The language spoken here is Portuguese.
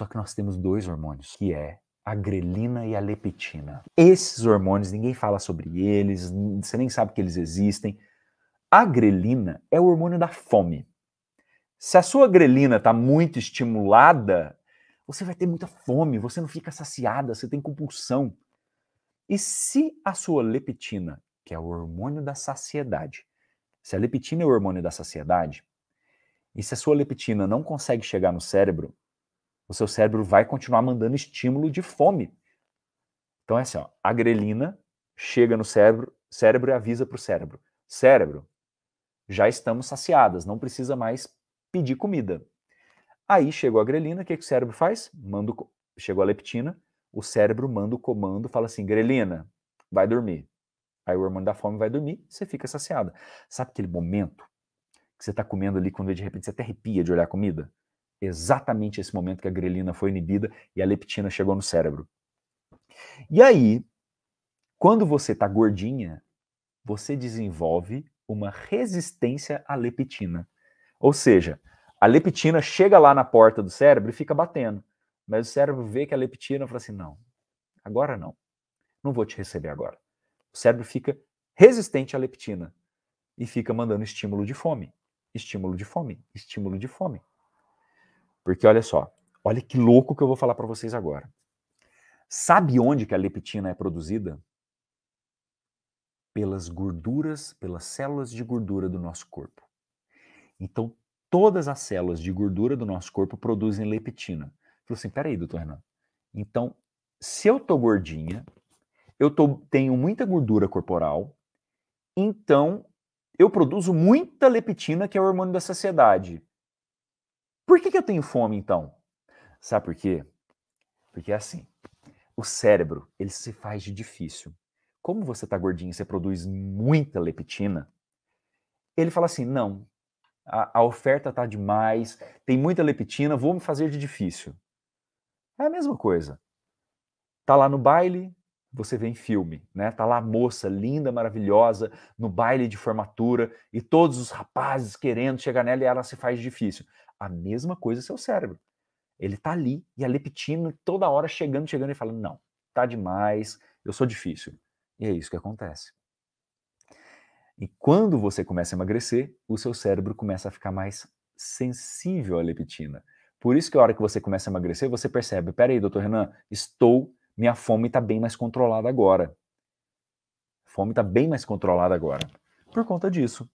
Só que nós temos dois hormônios, que é a grelina e a leptina. Esses hormônios, ninguém fala sobre eles, você nem sabe que eles existem. A grelina é o hormônio da fome. Se a sua grelina está muito estimulada, você vai ter muita fome, você não fica saciada, você tem compulsão. E se a sua leptina, que é o hormônio da saciedade, se a leptina é o hormônio da saciedade, e se a sua leptina não consegue chegar no cérebro, o seu cérebro vai continuar mandando estímulo de fome. Então é assim, ó, a grelina chega no cérebro, cérebro e avisa para o cérebro. Cérebro, já estamos saciadas, não precisa mais pedir comida. Aí chegou a grelina, o que, que o cérebro faz? Manda o... chegou a leptina, o cérebro manda o comando, fala assim, grelina, vai dormir. Aí o hormônio da fome vai dormir, você fica saciada. Sabe aquele momento que você está comendo ali, quando de repente você até arrepia de olhar a comida? exatamente esse momento que a grelina foi inibida e a leptina chegou no cérebro. E aí, quando você está gordinha, você desenvolve uma resistência à leptina. Ou seja, a leptina chega lá na porta do cérebro e fica batendo. Mas o cérebro vê que a leptina e fala assim: não, agora não. Não vou te receber agora. O cérebro fica resistente à leptina e fica mandando estímulo de fome, estímulo de fome, estímulo de fome. Porque olha só, olha que louco que eu vou falar para vocês agora. Sabe onde que a leptina é produzida? Pelas gorduras, pelas células de gordura do nosso corpo. Então, todas as células de gordura do nosso corpo produzem leptina. Falei assim, peraí, doutor Renan. Então, se eu tô gordinha, eu tô, tenho muita gordura corporal, então eu produzo muita leptina, que é o hormônio da saciedade. Por que, que eu tenho fome então? Sabe por quê? Porque é assim, o cérebro, ele se faz de difícil. Como você tá gordinho, você produz muita leptina, ele fala assim, não, a, a oferta tá demais, tem muita leptina, vou me fazer de difícil. É a mesma coisa. Tá lá no baile, você vê em filme, né? Tá lá a moça linda, maravilhosa, no baile de formatura e todos os rapazes querendo chegar nela e ela se faz difícil. A mesma coisa é seu cérebro. Ele tá ali e a leptina toda hora chegando, chegando e falando: "Não, tá demais, eu sou difícil". E é isso que acontece. E quando você começa a emagrecer, o seu cérebro começa a ficar mais sensível à leptina. Por isso que a hora que você começa a emagrecer, você percebe, peraí, doutor Renan, estou minha fome está bem mais controlada agora. fome está bem mais controlada agora. Por conta disso.